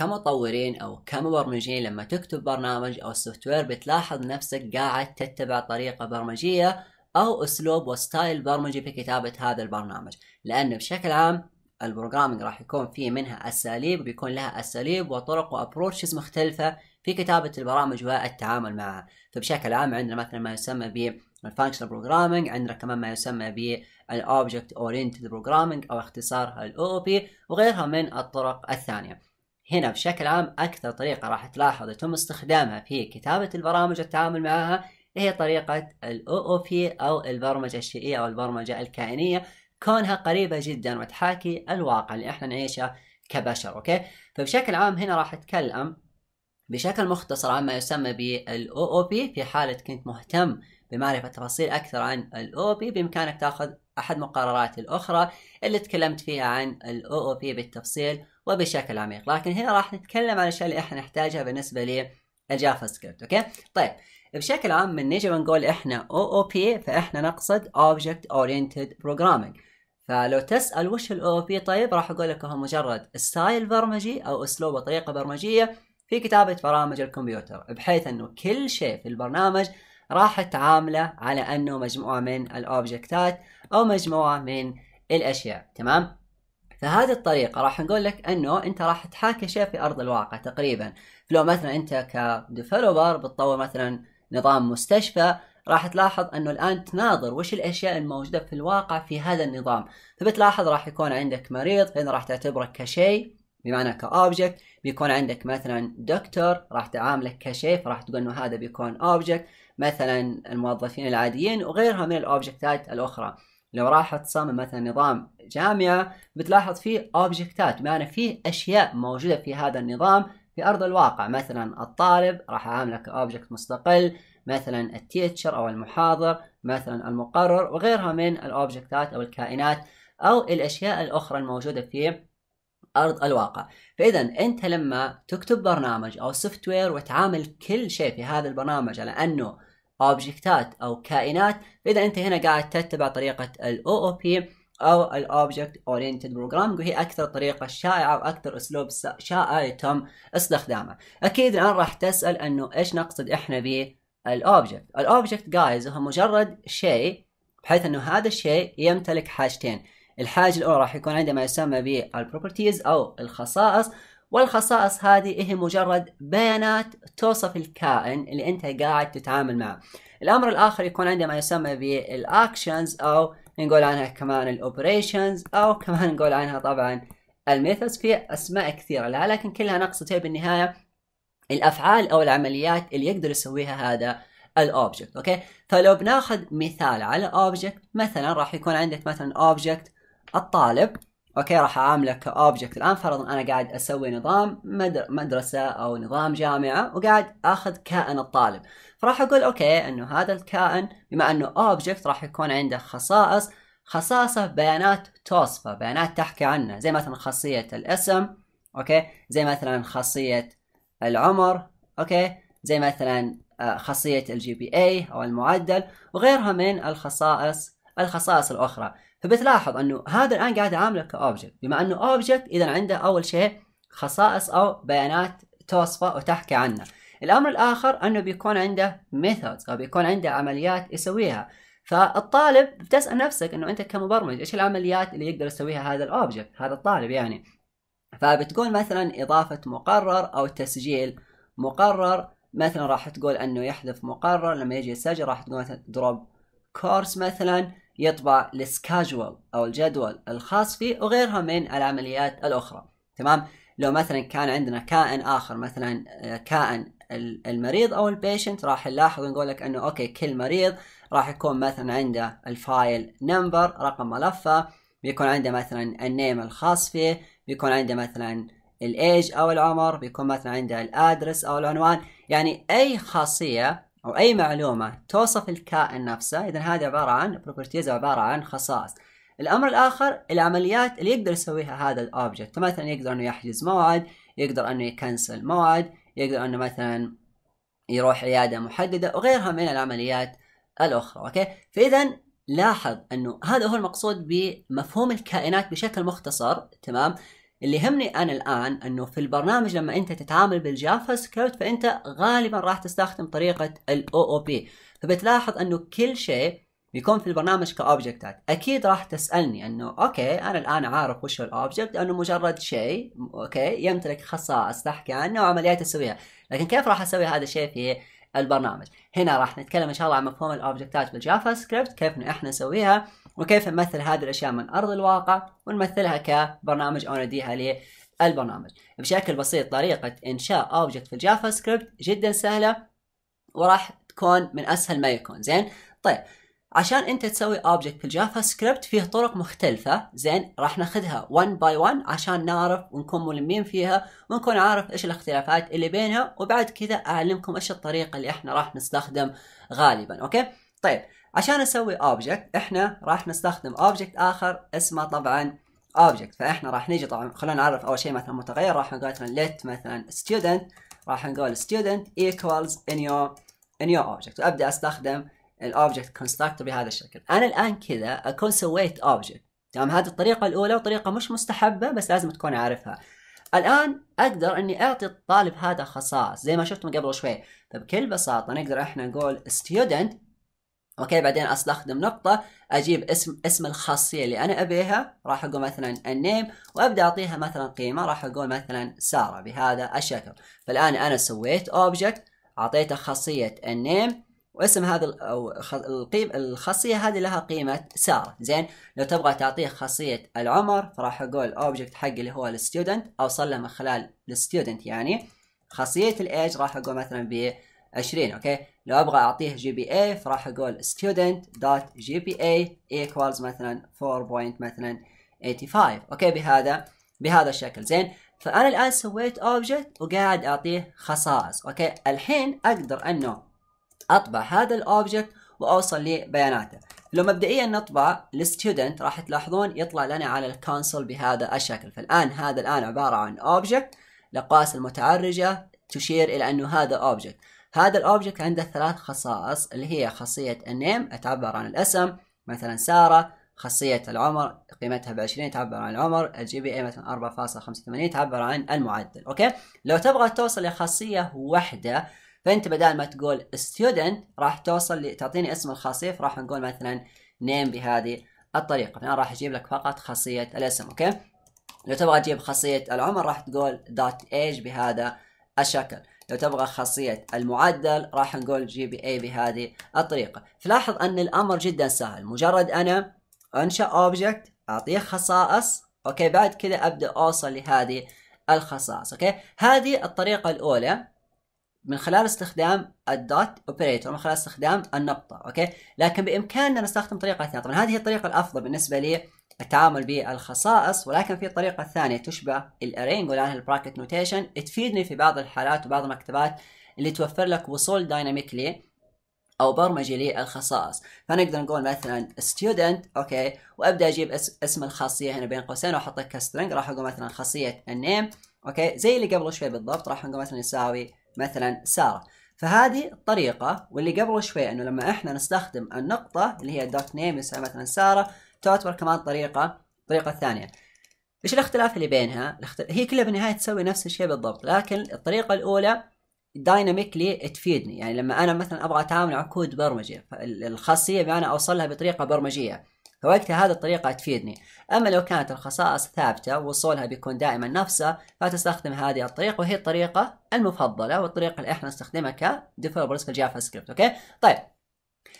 كمطورين او كمبرمجين لما تكتب برنامج او سوفت وير بتلاحظ نفسك قاعد تتبع طريقه برمجيه او اسلوب وستايل برمجي في كتابه هذا البرنامج لانه بشكل عام البروجرامينج راح يكون فيه منها اساليب وبيكون لها اساليب وطرق وابروتشز مختلفه في كتابه البرامج والتعامل معها فبشكل عام عندنا مثلا ما يسمى ب الفانكشنال بروجرامينج عندنا كمان ما يسمى بالاوبجكت اورينتد بروجرامينج او اختصارها الاو بي وغيرها من الطرق الثانيه هنا بشكل عام أكثر طريقة راح تلاحظ يتم استخدامها في كتابة البرامج والتعامل معها هي طريقة الـ OOP أو البرمجة الشيئية أو البرمجة الكائنية كونها قريبة جدا وتحاكي الواقع اللي احنا نعيشه كبشر اوكي فبشكل عام هنا راح اتكلم بشكل مختصر عما يسمى بالاو او بي في حالة كنت مهتم بمعرفة تفاصيل أكثر عن الاو بي بإمكانك تاخذ أحد مقرراتي الأخرى اللي تكلمت فيها عن الاو او بي بالتفصيل وبشكل عميق لكن هنا راح نتكلم عن الاشياء اللي احنا نحتاجها بالنسبه للجافا سكريبت اوكي طيب بشكل عام من نجي ونقول احنا او او بي فاحنا نقصد Object Oriented Programming فلو تسأل وش الاو بي طيب راح اقول لك هو مجرد ستايل برمجي او اسلوب وطريقه برمجيه في كتابه برامج الكمبيوتر بحيث انه كل شيء في البرنامج راح تعامله على انه مجموعه من الاوبجكتات او مجموعه من الاشياء تمام فهذه الطريقه راح نقول لك انه انت راح تحاكي شيء في ارض الواقع تقريبا فلو مثلا انت كديفلوبر بتطور مثلا نظام مستشفى راح تلاحظ انه الان تناظر وش الاشياء الموجوده في الواقع في هذا النظام فبتلاحظ راح يكون عندك مريض هنا راح تعتبره كشيء بمعنى كاوبجكت بيكون عندك مثلا دكتور راح تعاملك كشيء فراح تقول انه هذا بيكون اوبجكت مثلا الموظفين العاديين وغيرها من الاوبجكتات الاخرى لو راح تصمم مثلا نظام جامعة بتلاحظ فيه اوبجكتات معنى فيه اشياء موجودة في هذا النظام في ارض الواقع مثلا الطالب راح اعامله كاوبجكت مستقل مثلا التيتشر او المحاضر مثلا المقرر وغيرها من الاوبجكتات او الكائنات او الاشياء الاخرى الموجودة في ارض الواقع فاذا انت لما تكتب برنامج او سوفت وير وتعامل كل شيء في هذا البرنامج على انه اوبجكتات او كائنات فاذا انت هنا قاعد تتبع طريقه الاو او بي او الاوبجكت اورينتد بروجرام وهي اكثر طريقه شائعه واكثر اسلوب شائع يتم استخدامه اكيد الان راح تسال انه ايش نقصد احنا به الاوبجكت الاوبجكت جايز هو مجرد شيء بحيث انه هذا الشيء يمتلك حاجتين الحاجه الاولى راح يكون عنده ما يسمى بالبروبرتيز او الخصائص والخصائص هذه هي مجرد بيانات توصف الكائن اللي انت قاعد تتعامل معه الامر الاخر يكون ما يسمى بالاكشنز او نقول عنها كمان الاوبريشنز او كمان نقول عنها طبعا الميثودز في اسماء كثيره لها لكن كلها نقصتها بالنهايه الافعال او العمليات اللي يقدر يسويها هذا الاوبجكت اوكي فلو بناخذ مثال على اوبجكت مثلا راح يكون عندك مثلا اوبجكت الطالب اوكي راح اعامله كاوبجكت الان فرضا انا قاعد اسوي نظام مدرسه او نظام جامعه وقاعد اخذ كائن الطالب فراح اقول اوكي انه هذا الكائن بما انه اوبجكت راح يكون عنده خصائص خصائصه بيانات توصفه بيانات تحكي عنه زي مثلا خاصيه الاسم اوكي زي مثلا خاصيه العمر اوكي زي مثلا آه، خاصيه الجي بي اي او المعدل وغيرها من الخصائص الخصائص الاخرى فبتلاحظ انه هذا الان قاعد اعامله كاوبجكت بما انه اوبجكت اذا عنده اول شيء خصائص او بيانات توصفه وتحكي عنه الامر الاخر انه بيكون عنده ميثودز او بيكون عنده عمليات يسويها فالطالب بتسال نفسك انه انت كمبرمج ايش العمليات اللي يقدر يسويها هذا الاوبجكت هذا الطالب يعني فبتقول مثلا اضافه مقرر او تسجيل مقرر مثلا راح تقول انه يحذف مقرر لما يجي السجل راح تقول مثلا دروب كورس مثلا يطبع السكاجول أو الجدول الخاص فيه وغيرها من العمليات الأخرى تمام لو مثلا كان عندنا كائن آخر مثلا آه، كائن المريض أو البيشنت راح نلاحظ نقول لك أنه أوكي كل مريض راح يكون مثلا عنده الفايل نمبر رقم ملفه بيكون عنده مثلا النيم الخاص فيه بيكون عنده مثلا الايج او العمر بيكون مثلا عنده الادرس او العنوان يعني اي خاصيه أو أي معلومة توصف الكائن نفسه إذا هذه عبارة عن بروبرتيز أو عبارة عن خصائص الأمر الآخر العمليات اللي يقدر يسويها هذا الأوبجكت فمثلا يقدر أنه يحجز موعد يقدر أنه يكنسل موعد يقدر أنه مثلا يروح عيادة محددة وغيرها من العمليات الأخرى أوكي فإذا لاحظ أنه هذا هو المقصود بمفهوم الكائنات بشكل مختصر تمام اللي يهمني انا الان انه في البرنامج لما انت تتعامل بالجافا سكريبت فانت غالبا راح تستخدم طريقه الاو او بي فبتلاحظ انه كل شيء بيكون في البرنامج كاوبجكتات اكيد راح تسالني انه اوكي انا الان عارف وش هو الاوبجكت لانه مجرد شيء اوكي يمتلك خصائص تحكي عنه وعمليات تسويها لكن كيف راح اسوي هذا الشيء في البرنامج هنا راح نتكلم ان شاء الله عن مفهوم الاوبجكتات بالجافا سكريبت كيف احنا نسويها وكيف نمثل هذه الأشياء من أرض الواقع ونمثلها كبرنامج أو نديها للبرنامج بشكل بسيط طريقة إنشاء أوبجكت في الجافا سكريبت جدا سهلة وراح تكون من أسهل ما يكون زين طيب عشان انت تسوي اوبجكت في الجافا سكريبت فيه طرق مختلفة زين راح ناخذها 1 باي 1 عشان نعرف ونكون ملمين فيها ونكون عارف ايش الاختلافات اللي بينها وبعد كذا اعلمكم ايش الطريقة اللي احنا راح نستخدم غالبا اوكي طيب عشان اسوي اوبجكت احنا راح نستخدم اوبجكت اخر اسمه طبعا اوبجكت فاحنا راح نيجي طبعا خلونا نعرف اول شيء مثلا متغير راح نقول مثلا let مثلا student راح نقول student equals in your in your object وابدا استخدم الاوبجكت constructor بهذا الشكل انا الان كذا اكون سويت اوبجكت تمام هذه الطريقه الاولى وطريقه مش مستحبه بس لازم تكون عارفها الان اقدر اني اعطي الطالب هذا خصائص زي ما شفتم قبل شوي فبكل بساطه نقدر احنا نقول student اوكي بعدين استخدم نقطة اجيب اسم اسم الخاصية اللي انا ابيها راح اقول مثلا النيم وابدا اعطيها مثلا قيمة راح اقول مثلا سارة بهذا الشكل فالان انا سويت اوبجكت اعطيته خاصية النيم واسم هذا او القيم الخاصيه هذه لها قيمه ساره زين لو تبغى تعطيه خاصيه العمر فراح اقول اوبجكت حقي اللي هو الستودنت اوصل له من خلال الستودنت يعني خاصيه الايج راح اقول مثلا ب 20 اوكي لو ابغى اعطيه جي بي اي فراح اقول student dot اي equals مثلا 4 point مثلا 85 اوكي بهذا بهذا الشكل زين فانا الان سويت اوبجكت وقاعد اعطيه خصائص اوكي الحين اقدر انه اطبع هذا الاوبجكت واوصل لبياناته لو مبدئيا نطبع الستودنت راح تلاحظون يطلع لنا على الكونسول بهذا الشكل فالان هذا الان عباره عن اوبجكت لقاس المتعرجه تشير الى انه هذا اوبجكت هذا الاوبجكت عنده ثلاث خصائص اللي هي خاصية النيم تعبر عن الاسم مثلا سارة خاصية العمر قيمتها بعشرين تعبر عن العمر الجي بي اي مثلا 4.85 تعبر عن المعدل اوكي لو تبغى توصل لخاصية واحدة فانت بدال ما تقول student راح توصل لي تعطيني اسم الخاصية فراح نقول مثلا نيم بهذه الطريقة فأنا راح أجيب لك فقط خاصية الاسم أوكي لو تبغى تجيب خاصية العمر راح تقول دوت ايج بهذا الشكل لو تبغى خاصية المعدل راح نقول جي بي اي بهذه الطريقة تلاحظ ان الامر جدا سهل مجرد انا انشأ اوبجكت اعطيه خصائص اوكي بعد كذا ابدأ اوصل لهذه الخصائص اوكي هذه الطريقة الاولى من خلال استخدام الدوت اوبريتور من خلال استخدام النقطة اوكي لكن بامكاننا نستخدم طريقة ثانية طبعا هذه هي الطريقة الافضل بالنسبة لي التعامل بالخصائص ولكن في طريقة ثانية تشبه الارينج والان البراكت نوتيشن تفيدني في بعض الحالات وبعض المكتبات اللي توفر لك وصول دايناميكلي او برمجي للخصائص فنقدر نقول مثلا student اوكي وابدا اجيب اسم الخاصيه هنا بين قوسين واحطه كسترنج راح اقول مثلا خاصيه النيم اوكي زي اللي قبل شوي بالضبط راح نقول مثلا يساوي مثلا ساره فهذه الطريقه واللي قبل شوي انه لما احنا نستخدم النقطه اللي هي دوت نيم يساوي مثلا ساره تعتبر كمان طريقه طريقه ثانيه ايش الاختلاف اللي بينها هي كلها بالنهايه تسوي نفس الشيء بالضبط لكن الطريقه الاولى دايناميكلي تفيدني يعني لما انا مثلا ابغى اتعامل مع كود برمجي الخاصيه باني اوصلها بطريقه برمجيه فوقتها هذه الطريقة تفيدني أما لو كانت الخصائص ثابتة وصولها بيكون دائما نفسه فتستخدم هذه الطريقة وهي الطريقة المفضلة والطريقة اللي احنا نستخدمها كديفلوبرز في الجافا سكريبت أوكي طيب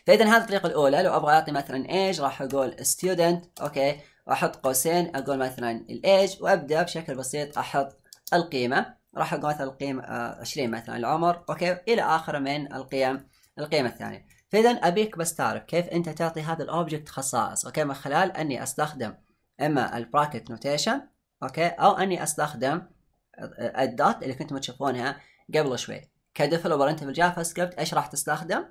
فاذا هذه الطريقه الاولى لو ابغى اعطي مثلا ايج راح اقول student اوكي واحط قوسين اقول مثلا الايج وابدا بشكل بسيط احط القيمه راح اقول مثلا القيمه آه، 20 مثلا العمر اوكي الى اخره من القيم القيمه الثانيه فاذا ابيك بس تعرف كيف انت تعطي هذا الاوبجكت خصائص اوكي من خلال اني استخدم اما البراكت نوتيشن اوكي او اني استخدم الدوت اللي كنتم تشوفونها قبل شوي كديفلوبر انت بالجافا سكريبت ايش راح تستخدم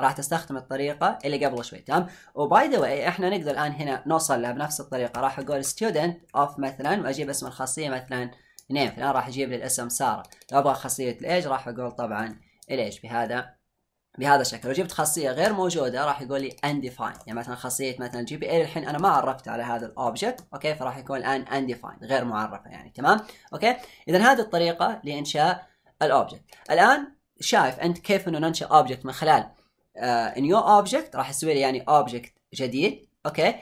راح تستخدم الطريقه اللي قبل شوي تمام وباي ذا واي احنا نقدر الان هنا نوصل لها بنفس الطريقه راح اقول ستودنت اوف مثلا واجيب اسم الخاصيه مثلا نيم الان راح اجيب لي الاسم ساره لو ابغى خاصيه الايج راح اقول طبعا الايج بهذا بهذا الشكل لو جبت خاصيه غير موجوده راح يقول لي undefined يعني مثلا خاصيه مثلا الجي بي اي الحين انا ما عرفت على هذا الاوبجكت اوكي فراح يكون الان undefined غير معرفه يعني تمام اوكي اذا هذه الطريقه لانشاء الاوبجكت الان شايف انت كيف انه ننشئ اوبجكت من خلال نيو آه، اوبجكت راح اسوي له يعني اوبجكت جديد اوكي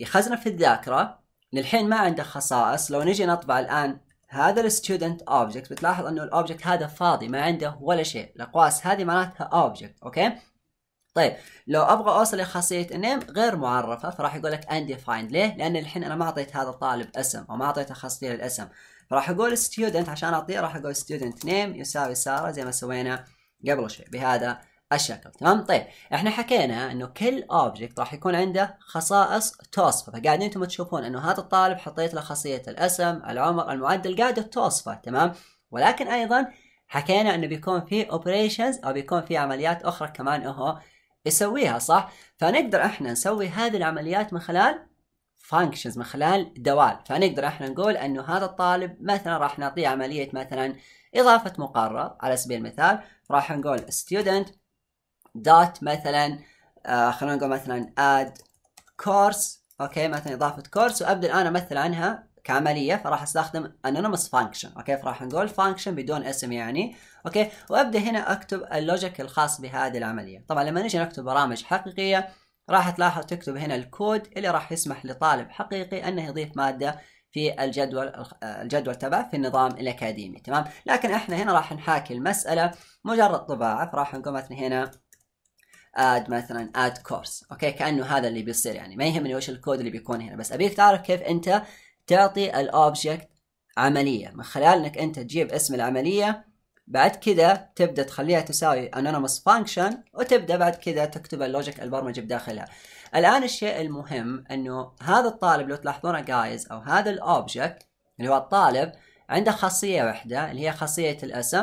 يخزنه في الذاكره للحين ما عنده خصائص لو نجي نطبع الان هذا الستودنت اوبجكت بتلاحظ انه الاوبجكت هذا فاضي ما عنده ولا شيء الاقواس هذه معناتها اوبجكت اوكي طيب لو ابغى اوصل لخاصيه النيم غير معرفه فراح يقول لك undefined ليه؟ لان الحين انا ما اعطيت هذا الطالب اسم او ما اعطيته خاصيه للاسم فراح اقول student عشان اعطيه راح اقول student name يساوي ساره زي ما سوينا قبل شوي بهذا الشكل تمام طيب احنا حكينا انه كل اوبجكت راح يكون عنده خصائص توصفه فقاعدين انتم تشوفون انه هذا الطالب حطيت له خاصيه الاسم العمر المعدل قاعده توصفه تمام ولكن ايضا حكينا انه بيكون في اوبريشنز او بيكون في عمليات اخرى كمان هو يسويها صح فنقدر احنا نسوي هذه العمليات من خلال فانكشنز من خلال دوال فنقدر احنا نقول انه هذا الطالب مثلا راح نعطيه عمليه مثلا اضافه مقرر على سبيل المثال راح نقول student دوت مثلا آه خلونا نقول مثلا اد كورس اوكي مثلا اضافه كورس وابدا الان امثل عنها كعمليه فراح استخدم انونيمس فانكشن اوكي فراح نقول فانكشن بدون اسم يعني اوكي وابدا هنا اكتب اللوجيك الخاص بهذه العمليه طبعا لما نجي نكتب برامج حقيقيه راح تلاحظ تكتب هنا الكود اللي راح يسمح لطالب حقيقي انه يضيف ماده في الجدول آه، الجدول تبعه في النظام الاكاديمي تمام لكن احنا هنا راح نحاكي المساله مجرد طباعه فراح نقول مثلا هنا اد مثلا اد كورس اوكي كانه هذا اللي بيصير يعني ما يهمني وش الكود اللي بيكون هنا بس ابيك تعرف كيف انت تعطي الاوبجكت عمليه من خلال انك انت تجيب اسم العمليه بعد كذا تبدا تخليها تساوي anonymous function وتبدا بعد كذا تكتب اللوجيك البرمجي بداخلها. الان الشيء المهم انه هذا الطالب لو تلاحظونه جايز او هذا الاوبجكت اللي هو الطالب عنده خاصيه واحده اللي هي خاصيه الاسم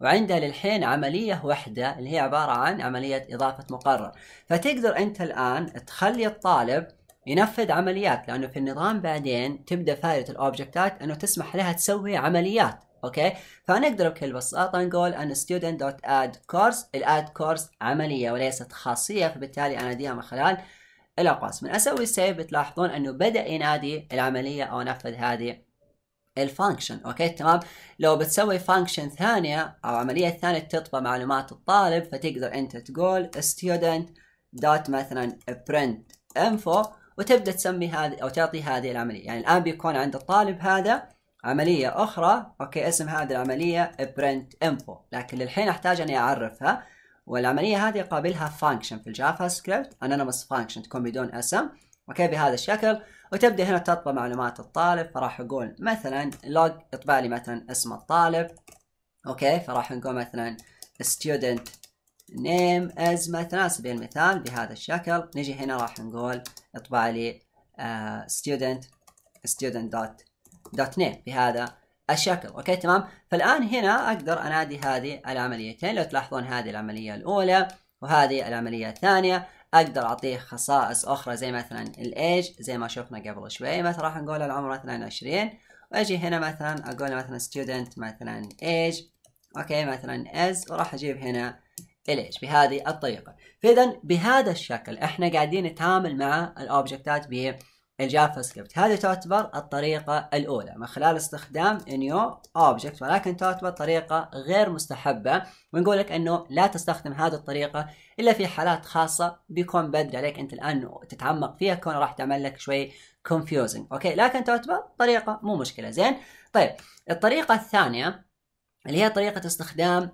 وعندها للحين عملية واحدة اللي هي عبارة عن عملية إضافة مقرر فتقدر أنت الآن تخلي الطالب ينفذ عمليات لأنه في النظام بعدين تبدأ فائدة الأوبجكتات أنه تسمح لها تسوي عمليات اوكي فنقدر بكل بساطه نقول ان student.add course الاد كورس عمليه وليست خاصيه فبالتالي اناديها من خلال الاقواس من اسوي سيف بتلاحظون انه بدا ينادي العمليه او نفذ هذه الفانكشن اوكي تمام لو بتسوي فانكشن ثانيه او عمليه ثانيه تطبع معلومات الطالب فتقدر انت تقول student دوت مثلا print info وتبدا تسمي هذه او تعطي هذه العمليه يعني الان بيكون عند الطالب هذا عمليه اخرى اوكي اسم هذه العمليه print info لكن للحين احتاج اني اعرفها والعمليه هذه قابلها فانكشن في الجافا سكريبت anonymous فانكشن تكون بدون اسم اوكي بهذا الشكل وتبدا هنا تطبع معلومات الطالب فراح اقول مثلا لوج اطبع لي مثلا اسم الطالب اوكي فراح نقول مثلا student name as مثلا على سبيل المثال بهذا الشكل نجي هنا راح نقول اطبع لي آه، student student dot dot name بهذا الشكل اوكي تمام فالان هنا اقدر انادي هذه العمليتين لو تلاحظون هذه العمليه الاولى وهذه العمليه الثانيه اقدر اعطيه خصائص اخرى زي مثلا الايج زي ما شفنا قبل شوي مثلا راح نقول العمر مثلا 20 واجي هنا مثلا اقول مثلا ستودنت مثلا ايج اوكي مثلا از وراح اجيب هنا الايج بهذه الطريقه فاذا بهذا الشكل احنا قاعدين نتعامل مع الاوبجكتات ب الجافا سكريبت هذه تعتبر الطريقة الأولى من خلال استخدام نيو اوبجكت ولكن تعتبر طريقة غير مستحبة ونقول لك أنه لا تستخدم هذه الطريقة إلا في حالات خاصة بيكون بدري عليك أنت الآن تتعمق فيها كون راح تعمل لك شوي confusing أوكي لكن تعتبر طريقة مو مشكلة زين طيب الطريقة الثانية اللي هي طريقة استخدام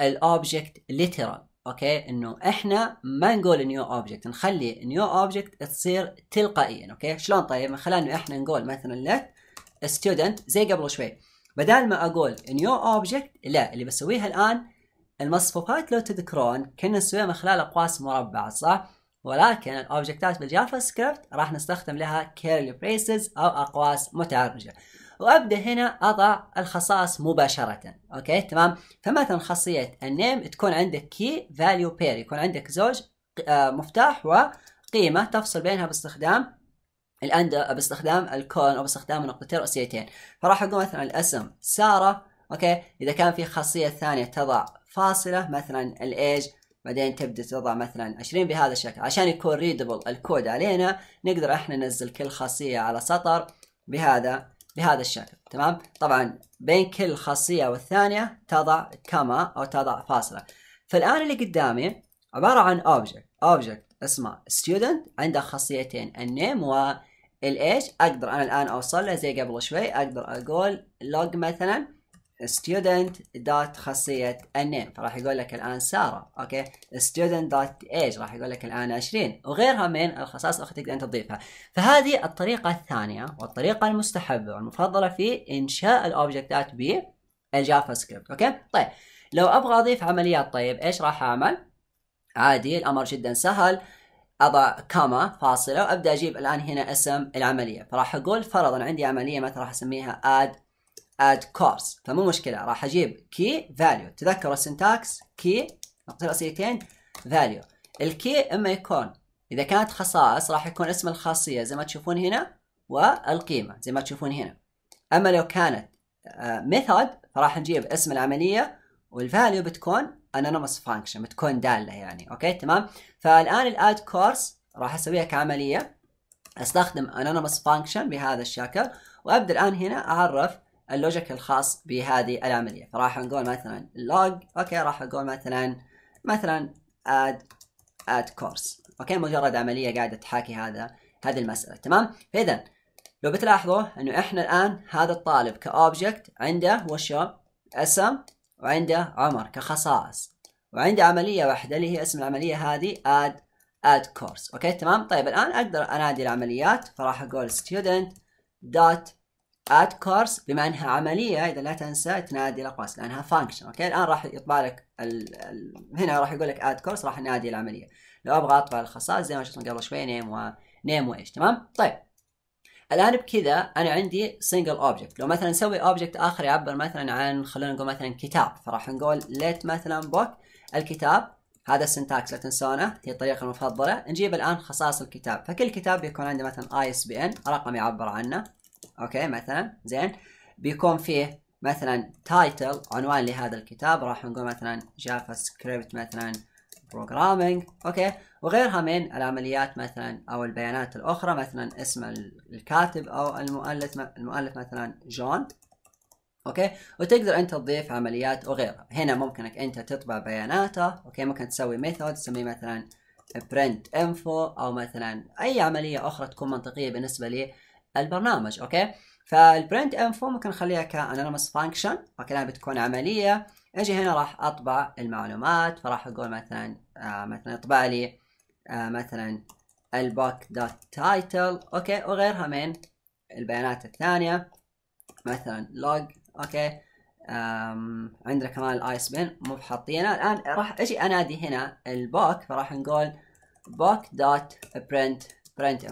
الأوبجكت literal اوكي انه احنا ما نقول نيو اوبجكت نخلي نيو اوبجكت تصير تلقائيا اوكي شلون طيب من خلال انه احنا نقول مثلا let student زي قبل شوي بدال ما اقول نيو اوبجكت لا اللي بسويها الان المصفوفات لو تذكرون كنا نسويها من خلال اقواس مربعه صح ولكن الاوبجكتات بالجافا سكريبت راح نستخدم لها كيرلي بريسز او اقواس متعرجه وابدا هنا اضع الخصائص مباشره اوكي تمام فمثلا خاصيه النيم تكون عندك كي فاليو بير يكون عندك زوج آه، مفتاح وقيمه تفصل بينها باستخدام الاند آه، باستخدام الكون او باستخدام النقطتين الرئيسيتين فراح اقول مثلا الاسم ساره اوكي اذا كان في خاصيه ثانيه تضع فاصله مثلا الايج بعدين تبدا تضع مثلا 20 بهذا الشكل عشان يكون ريدبل الكود علينا نقدر احنا ننزل كل خاصيه على سطر بهذا بهذا الشكل تمام طبعا بين كل خاصية والثانية تضع كما أو تضع فاصلة فالآن اللي قدامي عبارة عن أوبجكت أوبجكت اسمه student عنده خاصيتين النيم الايش أقدر أنا الآن أوصل له زي قبل شوي أقدر أقول log مثلا student dot خاصية النيم فراح يقول لك الآن سارة أوكي student dot age راح يقول لك الآن 20 وغيرها من الخصائص الأخرى تقدر أن تضيفها فهذه الطريقة الثانية والطريقة المستحبة والمفضلة في إنشاء الأوبجكتات بالجافا سكريبت أوكي طيب لو أبغى أضيف عمليات طيب إيش راح أعمل؟ عادي الأمر جدا سهل اضع كما فاصله وابدا اجيب الان هنا اسم العمليه فراح اقول فرضا عندي عمليه مثلا راح اسميها اد اد كورس فمو مشكله راح اجيب كي فاليو تذكروا السنتاكس كي نقطه رأسيتين فاليو الكي اما يكون اذا كانت خصائص راح يكون اسم الخاصيه زي ما تشوفون هنا والقيمه زي ما تشوفون هنا اما لو كانت ميثود آه، فراح نجيب اسم العمليه والفاليو بتكون انونيمس فانكشن بتكون داله يعني اوكي تمام فالان الاد كورس راح اسويها كعمليه استخدم انونيمس فانكشن بهذا الشكل وابدا الان هنا اعرف اللوجيك الخاص بهذه العمليه فراح نقول مثلا لوج اوكي راح اقول مثلا مثلا اد اد كورس اوكي مجرد عمليه قاعده تحاكي هذا هذه المساله تمام فاذا لو بتلاحظوا انه احنا الان هذا الطالب كاوبجكت عنده وشو اسم وعنده عمر كخصائص وعنده عمليه واحده اللي هي اسم العمليه هذه add add course اوكي تمام طيب الان اقدر انادي العمليات فراح اقول student dot اد كورس بما انها عمليه اذا لا تنسى تنادي الاقواس لانها فانكشن اوكي الان راح يطبع لك الـ الـ هنا راح يقول لك اد كورس راح نادي العمليه لو ابغى اطبع الخصائص زي ما شفنا قبل شوي نيم و نيم وايش تمام طيب الان بكذا انا عندي سنجل اوبجكت لو مثلا نسوي اوبجكت اخر يعبر مثلا عن خلونا نقول مثلا كتاب فراح نقول ليت مثلا بوك الكتاب هذا السنتاكس لا تنسونه هي الطريقه المفضله نجيب الان خصائص الكتاب فكل كتاب بيكون عنده مثلا اي اس بي ان رقم يعبر عنه اوكي مثلا زين بيكون فيه مثلا تايتل عنوان لهذا الكتاب راح نقول مثلا جافا سكريبت مثلا بروجرامينج اوكي وغيرها من العمليات مثلا او البيانات الاخرى مثلا اسم الكاتب او المؤلف المؤلف مثلا جون اوكي وتقدر انت تضيف عمليات وغيرها هنا ممكنك انت تطبع بياناته اوكي ممكن تسوي ميثود تسميه مثلا برنت انفو او مثلا اي عمليه اخرى تكون منطقيه بالنسبه لي البرنامج اوكي فالبرنت انفو ممكن اخليها كانونيمس فانكشن اوكي لانها بتكون عمليه اجي هنا راح اطبع المعلومات فراح اقول مثلا آه مثلا اطبع لي آه مثلا البوك دوت تايتل اوكي وغيرها من البيانات الثانيه مثلا لوج اوكي أم عندنا كمان الايس بن مو حاطينه الان راح اجي انادي هنا البوك فراح نقول بوك دوت برنت برنت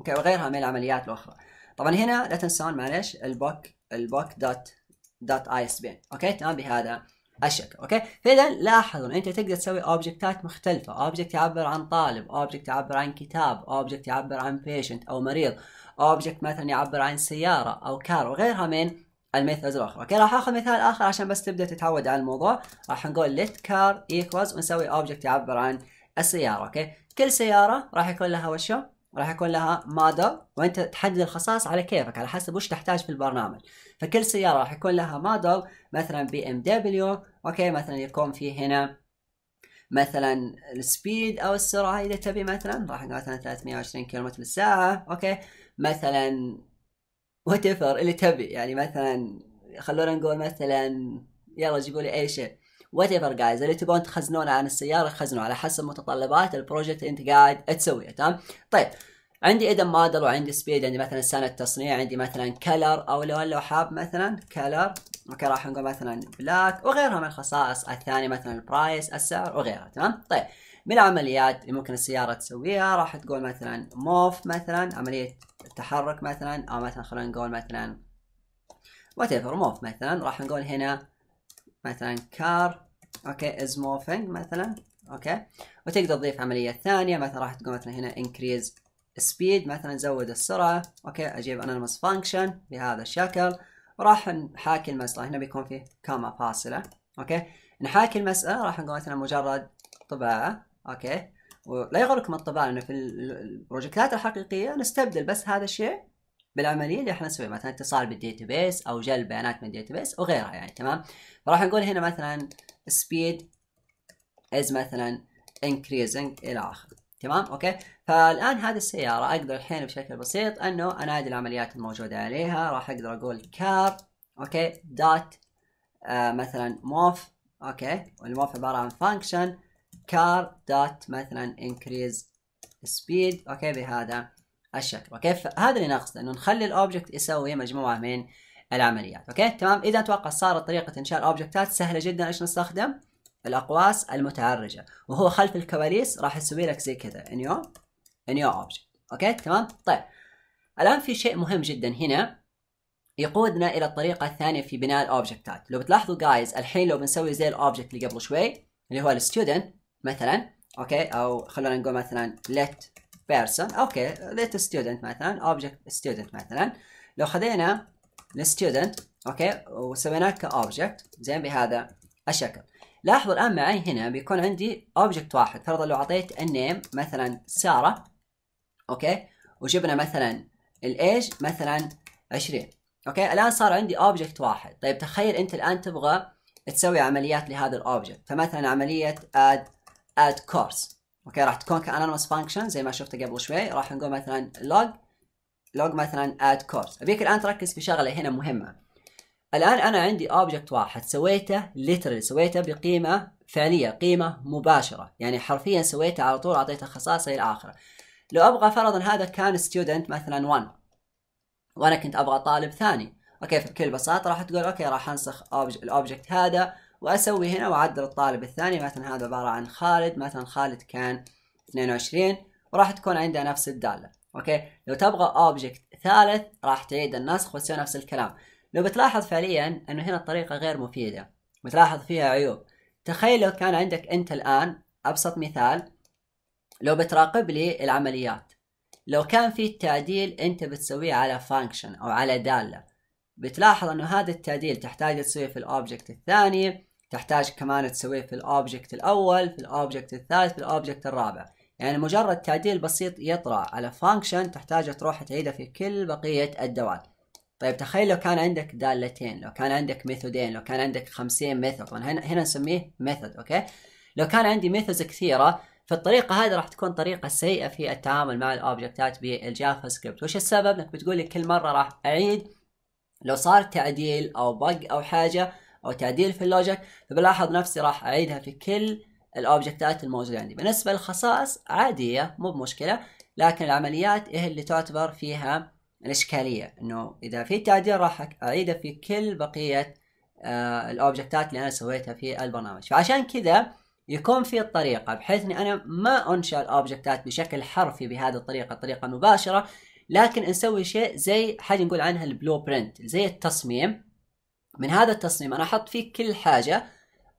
اوكي وغيرها من العمليات الاخرى طبعا هنا لا تنسون معلش البوك البوك دوت دوت اي اس بي اوكي تمام بهذا الشكل اوكي فاذا لاحظوا انت تقدر تسوي اوبجكتات مختلفه اوبجكت يعبر عن طالب اوبجكت يعبر عن كتاب اوبجكت يعبر عن بيشنت او مريض اوبجكت مثلا يعبر عن سياره او كار وغيرها من الميثودز الاخرى اوكي راح اخذ مثال اخر عشان بس تبدا تتعود على الموضوع راح نقول let car equals ونسوي اوبجكت يعبر عن السياره اوكي كل سياره راح يكون لها وشو راح يكون لها مادة وانت تحدد الخصائص على كيفك على حسب وش تحتاج في البرنامج فكل سياره راح يكون لها موديل مثلا بي ام دبليو اوكي مثلا يكون في هنا مثلا السبيد او السرعه اذا تبي مثلا راح نقول مثلا 320 كم بالساعه اوكي مثلا وات اللي تبي يعني مثلا خلونا نقول مثلا يلا جيبوا لي اي شيء وات ايفر جايز اللي تبون تخزنونه عن السياره خزنوا على حسب متطلبات البروجكت انت قاعد تسويه تمام طيب عندي اذا موديل وعندي سبيد عندي مثلا سنه تصنيع عندي مثلا كلر او لو لو حاب مثلا كلر اوكي راح نقول مثلا بلاك وغيرها من الخصائص الثانيه مثلا البرايس السعر وغيرها تمام طيب من العمليات اللي ممكن السياره تسويها راح تقول مثلا موف مثلا عمليه التحرك مثلا او مثلا خلينا نقول مثلا وات ايفر موف مثلا راح نقول هنا مثلا كار اوكي از موفينج مثلا اوكي وتقدر تضيف عملية ثانية مثلا راح تقول مثلا هنا increase speed مثلا زود السرعة اوكي اجيب anonymous function بهذا الشكل وراح نحاكي المسألة هنا بيكون فيه كاما فاصلة اوكي نحاكي المسألة راح نقول مثلا مجرد طباعة اوكي ولا يغركم الطباعة لأنه في البروجكتات الحقيقية نستبدل بس هذا الشيء بالعمليه اللي احنا نسويها مثلا اتصال بيس او جلب بيانات من بيس وغيرها يعني تمام فراح نقول هنا مثلا سبيد از مثلا increasing الى اخره تمام اوكي فالان هذه السياره اقدر الحين بشكل بسيط انه انادي العمليات الموجوده عليها راح اقدر اقول كار اوكي دوت آه مثلا موف اوكي والموف عباره عن فانكشن كار دوت مثلا increase speed اوكي بهذا الشكل اوكي فهذا اللي ناقصنا انه نخلي الاوبجكت يسوي مجموعه من العمليات اوكي تمام اذا اتوقع صارت طريقه انشاء الاوبجكتات سهله جدا ايش نستخدم الاقواس المتعرجه وهو خلف الكواليس راح يسوي لك زي كذا انيو انيو اوبجكت اوكي تمام طيب الان في شيء مهم جدا هنا يقودنا الى الطريقه الثانيه في بناء الاوبجكتات لو بتلاحظوا جايز الحين لو بنسوي زي الاوبجكت اللي قبل شوي اللي هو الستودنت مثلا اوكي او خلونا نقول مثلا let بيرسون اوكي ليت ستودنت مثلا اوبجكت ستودنت مثلا لو خذينا الستودنت اوكي وسويناه كاوبجكت زين بهذا الشكل لاحظوا الان معي هنا بيكون عندي اوبجكت واحد فرضا لو اعطيت النيم مثلا ساره اوكي وجبنا مثلا الايج مثلا 20 اوكي الان صار عندي اوبجكت واحد طيب تخيل انت الان تبغى تسوي عمليات لهذا الاوبجكت فمثلا عمليه اد اد كورس اوكي راح تكون كانونيمس فانكشن زي ما شفت قبل شوي راح نقول مثلا log log مثلا add course ابيك الان تركز في شغله هنا مهمه الان انا عندي اوبجكت واحد سويته literally سويته بقيمه فعليه قيمه مباشره يعني حرفيا سويته على طول اعطيته خصائص الى اخره لو ابغى فرضا هذا كان ستودنت مثلا 1 وانا كنت ابغى طالب ثاني اوكي فبكل بساطه راح تقول اوكي راح انسخ الاوبجكت هذا واسوي هنا واعدل الطالب الثاني مثلا هذا عباره عن خالد مثلا خالد كان 22 وراح تكون عنده نفس الداله اوكي لو تبغى اوبجكت ثالث راح تعيد النسخ وتسوي نفس الكلام لو بتلاحظ فعليا انه هنا الطريقه غير مفيده بتلاحظ فيها عيوب تخيل لو كان عندك انت الان ابسط مثال لو بتراقب لي العمليات لو كان في تعديل انت بتسويه على فانكشن او على داله بتلاحظ انه هذا التعديل تحتاج تسويه في الاوبجكت الثاني تحتاج كمان تسويه في الاوبجكت الاول في الاوبجكت الثالث في الاوبجكت الرابع يعني مجرد تعديل بسيط يطرا على فانكشن تحتاج تروح تعيده في كل بقية الدوال طيب تخيل لو كان عندك دالتين لو كان عندك ميثودين لو كان عندك خمسين ميثود هنا, هنا نسميه ميثود اوكي لو كان عندي ميثودز كثيرة فالطريقة هذه راح تكون طريقة سيئة في التعامل مع الاوبجكتات بالجافا سكريبت وش السبب انك بتقول لي كل مرة راح اعيد لو صار تعديل او بق او حاجة او تعديل في اللوجيك فبلاحظ نفسي راح اعيدها في كل الاوبجكتات الموجوده عندي بالنسبه للخصائص عاديه مو بمشكله لكن العمليات هي اللي تعتبر فيها الاشكاليه انه اذا في تعديل راح اعيده في كل بقيه آه الاوبجكتات اللي انا سويتها في البرنامج فعشان كذا يكون في الطريقة بحيث اني انا ما انشا الاوبجكتات بشكل حرفي بهذه الطريقة طريقة مباشرة لكن نسوي شيء زي حاجة نقول عنها البلو برنت زي التصميم من هذا التصميم انا احط فيه كل حاجه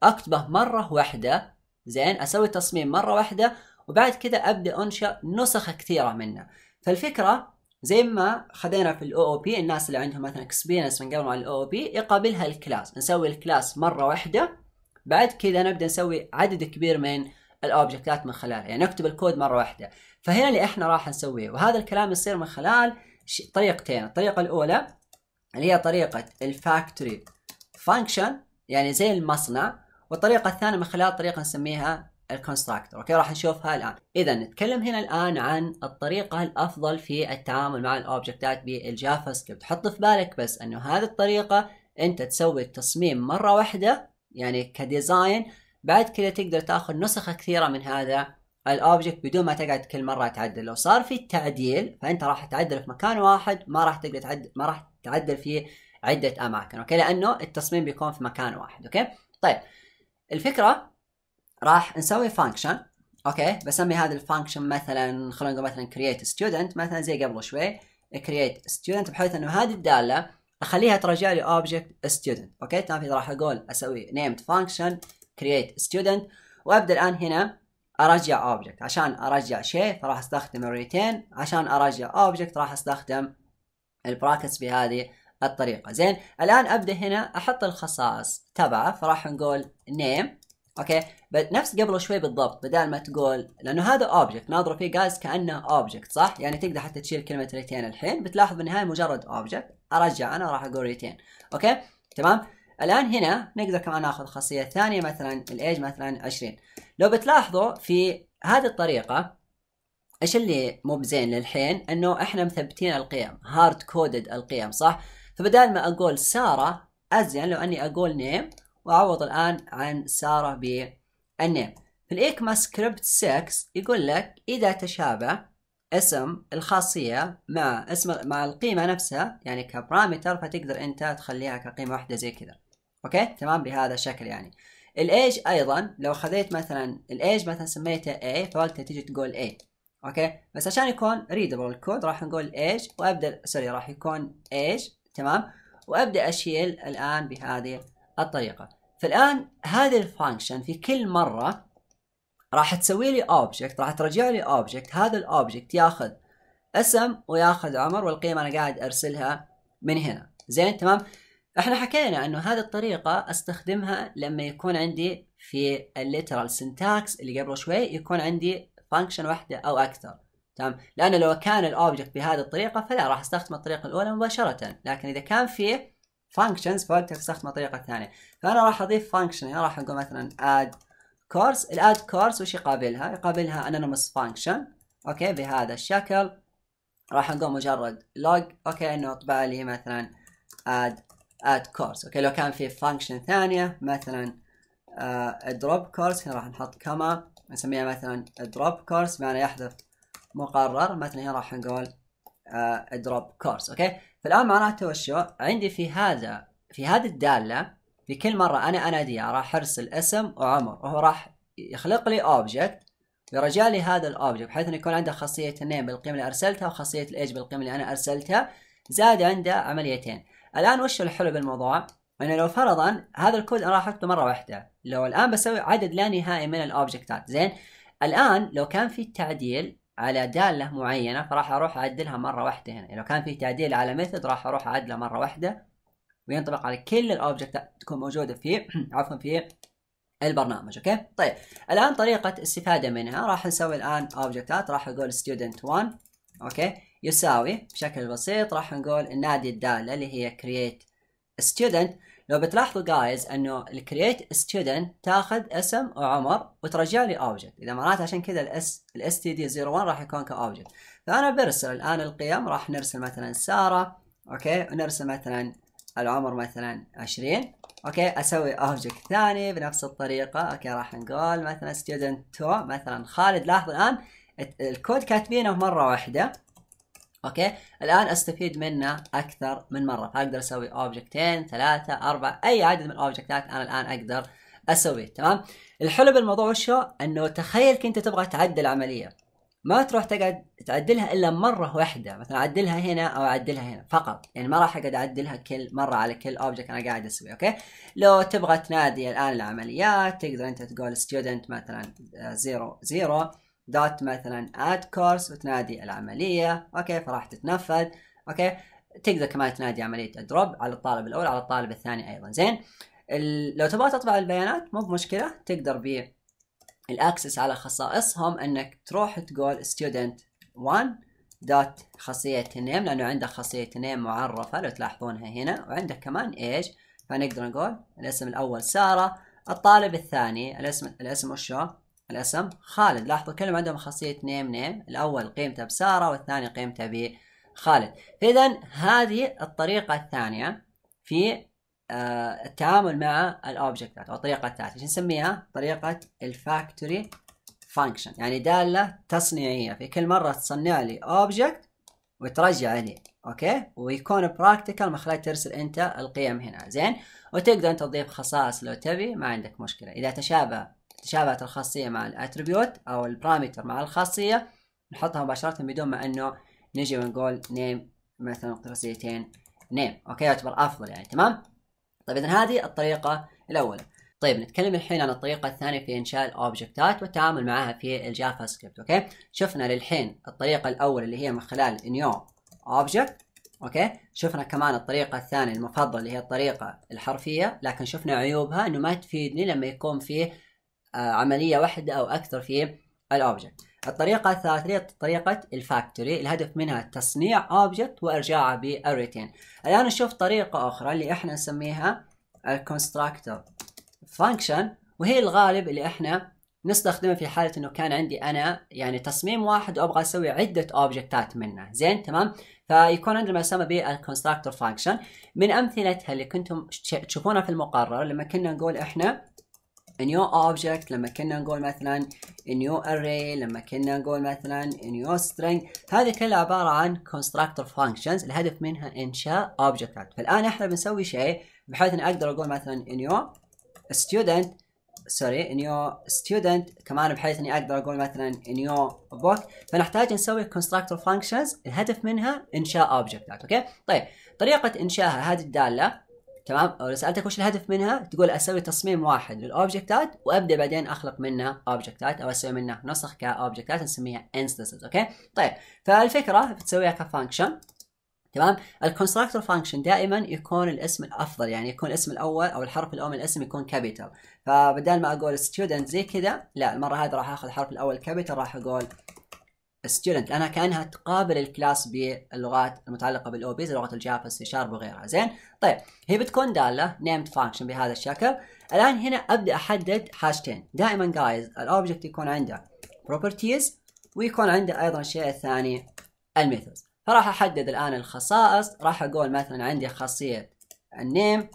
اكتبه مره واحده زين اسوي تصميم مره واحده وبعد كذا ابدا انشا نسخ كثيره منه فالفكره زي ما خذينا في الاو او بي الناس اللي عندهم مثلا اكسبيرينس من قبل مع الاو او بي يقابلها الكلاس نسوي الكلاس مره واحده بعد كذا نبدا نسوي عدد كبير من الاوبجكتات من خلالها يعني نكتب الكود مره واحده فهنا اللي احنا راح نسويه وهذا الكلام يصير من خلال طريقتين الطريقه الاولى اللي هي طريقة الفاكتوري فانكشن يعني زي المصنع والطريقة الثانية من خلال طريقة نسميها الكونستراكتور اوكي راح نشوفها الان اذا نتكلم هنا الان عن الطريقه الافضل في التعامل مع الاوبجكتات بالجافا سكريبت حط في بالك بس انه هذه الطريقه انت تسوي التصميم مره واحده يعني كديزاين بعد كذا تقدر تاخذ نسخه كثيره من هذا الاوبجكت بدون ما تقعد كل مره تعدل لو صار في تعديل فانت راح تعدل في مكان واحد ما راح تقدر تعدل ما راح تعدل في عده اماكن اوكي لانه التصميم بيكون في مكان واحد اوكي طيب الفكره راح نسوي فانكشن اوكي بسمي هذا الفانكشن مثلا خلينا نقول مثلا create student مثلا زي قبل شوي create student بحيث انه هذه الداله اخليها ترجع لي object student اوكي تمام راح اقول اسوي named function create student وابدا الان هنا ارجع object عشان ارجع شيء فراح استخدم الريتين عشان ارجع object راح استخدم البراكتس بهذه الطريقة زين الآن أبدأ هنا أحط الخصائص تبعه فراح نقول نيم اوكي نفس قبل شوي بالضبط بدال ما تقول لانه هذا اوبجكت ناظروا فيه جايز كانه اوبجكت صح يعني تقدر حتى تشيل كلمه ريتين الحين بتلاحظ بالنهايه مجرد اوبجكت ارجع انا راح اقول ريتين اوكي تمام الان هنا نقدر كمان ناخذ خاصيه ثانيه مثلا الايج مثلا 20 لو بتلاحظوا في هذه الطريقه ايش اللي مو بزين للحين انه احنا مثبتين القيم هارد كودد القيم صح فبدال ما اقول ساره ازين لو اني اقول نيم واعوض الان عن ساره بالنيم في الايكما سكريبت 6 يقول لك اذا تشابه اسم الخاصية مع اسم مع القيمة نفسها يعني كبرامتر فتقدر انت تخليها كقيمة واحدة زي كذا اوكي تمام بهذا الشكل يعني الايج ايضا لو خذيت مثلا الايج مثلا سميته A فوقتها تيجي تقول A اوكي بس عشان يكون ريدبل الكود راح نقول ايش وابدا سوري راح يكون ايش تمام وابدا اشيل الان بهذه الطريقه فالان هذه الفانكشن في كل مره راح تسوي لي اوبجكت راح ترجع لي اوبجكت هذا الاوبجكت ياخذ اسم وياخذ عمر والقيمه انا قاعد ارسلها من هنا زين تمام احنا حكينا انه هذه الطريقه استخدمها لما يكون عندي في الليترال سنتاكس اللي قبل شوي يكون عندي فانكشن واحده او اكثر تمام لانه لو كان الاوبجكت بهذه الطريقه فلا راح استخدم الطريقه الاولى مباشره لكن اذا كان فيه فانكشنز فبقدر تستخدم الطريقه الثانيه فانا راح اضيف فانكشن يعني هنا راح اقول مثلا اد كورس الاد كورس وش يقابلها يقابلها انونيمس فانكشن اوكي بهذا الشكل راح نقول مجرد لوج اوكي انه طبع لي مثلا اد اد كورس اوكي لو كان في فانكشن ثانيه مثلا دروب آه، كورس هنا راح نحط كما نسميها مثلا دروب كورس بمعنى يحذف مقرر مثلا هنا راح نقول دروب آه، كورس اوكي فالان معناته وش عندي في هذا في هذه الداله في كل مره انا اناديها راح ارسل اسم وعمر وهو راح يخلق لي اوبجكت ويرجع لي هذا الاوبجكت بحيث انه يكون عنده خاصيه النيم بالقيمه اللي ارسلتها وخاصيه الايج بالقيمه اللي انا ارسلتها زاد عنده عمليتين الان وش الحلو بالموضوع انا لو فرضا هذا الكود انا راح احطه مره واحده لو الان بسوي عدد لا نهائي من الاوبجكتات زين الان لو كان في تعديل على داله معينه فراح اروح اعدلها مره واحده هنا يعني لو كان في تعديل على ميثود راح اروح اعدله مره واحده وينطبق على كل الاوبجكتات تكون موجوده في عفوا في البرنامج اوكي طيب الان طريقه استفاده منها راح نسوي الان اوبجكتات راح اقول student 1 اوكي يساوي بشكل بسيط راح نقول نادي الداله اللي هي create student لو بتلاحظوا جايز انه الكرييت ستودنت تاخذ اسم وعمر وترجع لي اوبجكت اذا معناته عشان كذا الاس الاس تي دي 01 راح يكون كاوبجكت فانا برسل الان القيم راح نرسل مثلا ساره اوكي ونرسل مثلا العمر مثلا 20 اوكي اسوي اوبجكت ثاني بنفس الطريقه اوكي راح نقول مثلا ستودنت تو مثلا خالد لاحظوا الان الكود كاتبينه مره واحده اوكي الان استفيد منه اكثر من مره فاقدر اسوي اوبجكتين ثلاثه اربعه اي عدد من الاوبجكتات انا الان اقدر اسويه تمام الحلو بالموضوع شو انه تخيل كنت تبغى تعدل عمليه ما تروح تقعد تعدلها الا مره واحده مثلا اعدلها هنا او اعدلها هنا فقط يعني ما راح اقعد اعدلها كل مره على كل اوبجكت انا قاعد اسويه اوكي لو تبغى تنادي الان العمليات تقدر انت تقول ستودنت مثلا زيرو آه، زيرو دوت مثلا اد كورس وتنادي العمليه اوكي فراح تتنفذ اوكي تقدر كمان تنادي عمليه الدروب على الطالب الاول على الطالب الثاني ايضا زين لو تبغى تطبع البيانات مو بمشكله تقدر ب الاكسس على خصائصهم انك تروح تقول student 1 دوت خاصية النيم لأنه عندك خاصية النيم معرفة لو تلاحظونها هنا وعندك كمان ايج فنقدر نقول الاسم الأول سارة الطالب الثاني الاسم الاسم وشو الاسم خالد لاحظوا كلهم عندهم خاصية نيم نيم الأول قيمته بسارة والثاني قيمته بخالد إذا هذه الطريقة الثانية في آه، التعامل مع الأوبجكتات أو الطريقة الثالثة نسميها طريقة الفاكتوري فانكشن يعني دالة تصنيعية في كل مرة تصنع لي أوبجكت وترجع لي اوكي ويكون براكتيكال ما خلاك ترسل انت القيم هنا زين وتقدر انت تضيف خصائص لو تبي ما عندك مشكله اذا تشابه تشابهت الخاصية مع الاتريبيوت او البارامتر مع الخاصية نحطها مباشرة بدون ما انه نجي ونقول نيم مثلا قراصيتين نيم اوكي يعتبر افضل يعني تمام طيب اذا هذه الطريقة الاولى طيب نتكلم الحين عن الطريقة الثانية في إنشاء الأوبجكتات والتعامل معها في الجافا سكريبت، أوكي؟ شفنا للحين الطريقة الأولى اللي هي من خلال نيو أوبجكت، أوكي؟ شفنا كمان الطريقة الثانية المفضلة اللي هي الطريقة الحرفية، لكن شفنا عيوبها إنه ما تفيدني لما يكون فيه آه، عمليه واحده او اكثر في الاوبجكت الطريقه الثالثه طريقه الفاكتوري الهدف منها تصنيع اوبجكت وارجاعه بالريتين الان نشوف طريقه اخرى اللي احنا نسميها الكونستراكتور فانكشن وهي الغالب اللي احنا نستخدمه في حالة انه كان عندي انا يعني تصميم واحد وابغى اسوي عدة اوبجكتات منه، زين تمام؟ فيكون عندنا ما يسمى بالكونستراكتور فانكشن، من امثلتها اللي كنتم تشوفونها في المقرر لما كنا نقول احنا نيو اوبجكت لما كنا نقول مثلا نيو اري لما كنا نقول مثلا نيو سترينج هذه كلها عباره عن كونستراكتور فانكشنز الهدف منها انشاء اوبجكتات فالان احنا بنسوي شيء بحيث اني اقدر اقول مثلا نيو ستودنت سوري نيو ستودنت كمان بحيث اني اقدر اقول مثلا نيو بوك فنحتاج نسوي كونستراكتور فانكشنز الهدف منها انشاء اوبجكتات اوكي طيب طريقه انشائها هذه الداله تمام او سالتك وش الهدف منها تقول اسوي تصميم واحد للاوبجكتات وابدا بعدين اخلق منها اوبجكتات او اسوي منها نسخ كاوبجكتات نسميها انستنسز اوكي طيب فالفكره بتسويها كفانكشن تمام الكونستراكتور فانكشن دائما يكون الاسم الافضل يعني يكون الاسم الاول او الحرف الاول من الاسم يكون كابيتال فبدال ما اقول ستودنت زي كذا لا المره هذه راح اخذ الحرف الاول كابيتال راح اقول ستودنت لانها كانها تقابل الكلاس باللغات المتعلقه بالاو لغه الجافا سي شارب وغيرها زين طيب هي بتكون داله نيمد فانكشن بهذا الشكل الان هنا ابدا احدد حاجتين دائما جايز الاوبجكت يكون عنده properties ويكون عنده ايضا الشيء الثاني الميثودز فراح احدد الان الخصائص راح اقول مثلا عندي خاصيه النيم